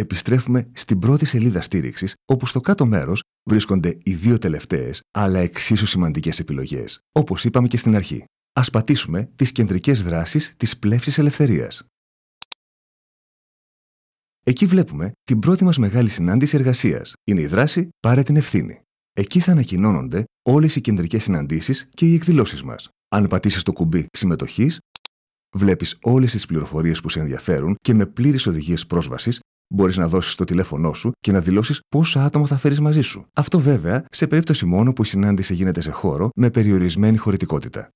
επιστρέφουμε στην πρώτη σελίδα στήριξης, όπου στο κάτω μέρος βρίσκονται οι δύο τελευταίες, αλλά εξίσου σημαντικές επιλογές, όπως είπαμε και στην αρχή. Ας πατήσουμε τις κεντρικές δράσεις της πλεύσης ελευθερίας. Εκεί βλέπουμε την πρώτη μας μεγάλη συνάντηση εργασίας. Είναι η δράση Πάρε την ευθύνη. Εκεί θα ανακοινώνονται όλες οι κεντρικές συναντήσεις και οι εκδηλώσεις μας. Αν πατήσεις το κουμπί Συμμετοχής, βλέπεις όλες τις πληροφορίες που σε ενδιαφέρουν και με πλήρε οδηγίες πρόσβασης Μπορείς να δώσεις το τηλέφωνό σου και να δηλώσεις πόσα άτομα θα φέρεις μαζί σου. Αυτό βέβαια σε περίπτωση μόνο που η συνάντηση γίνεται σε χώρο με περιορισμένη χωρητικότητα.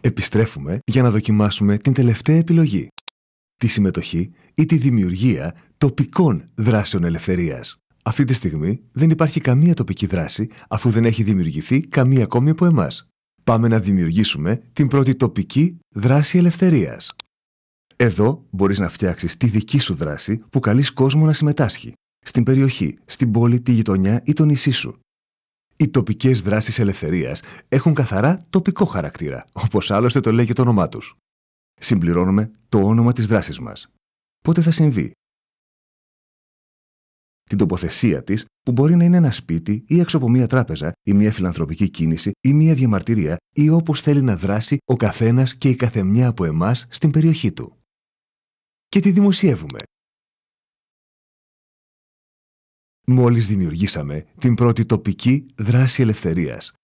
Επιστρέφουμε για να δοκιμάσουμε την τελευταία επιλογή. Τη συμμετοχή ή τη δημιουργία τοπικών δράσεων ελευθερίας. Αυτή τη στιγμή δεν υπάρχει καμία τοπική δράση αφού δεν έχει δημιουργηθεί καμία ακόμη από εμάς. Πάμε να δημιουργήσουμε την πρώτη τοπική δράση ελευθερίας. Εδώ μπορείς να φτιάξεις τη δική σου δράση που καλείς κόσμο να συμμετάσχει. Στην περιοχή, στην πόλη, τη γειτονιά ή το νησί σου. Οι τοπικές δράσεις ελευθερίας έχουν καθαρά τοπικό χαρακτήρα, όπως άλλωστε το λέει και το όνομά τους. Συμπληρώνουμε το όνομα της δράσης μας. Πότε θα συμβεί. Την τοποθεσία της που μπορεί να είναι ένα σπίτι ή έξω από μια τράπεζα ή μια φιλανθρωπική κίνηση ή μια διαμαρτυρία ή όπως θέλει να δράσει ο καθένας και η καθεμιά από εμάς στην περιοχή του και τη δημοσιεύουμε. Μόλις δημιουργήσαμε την πρώτη τοπική δράση ελευθερίας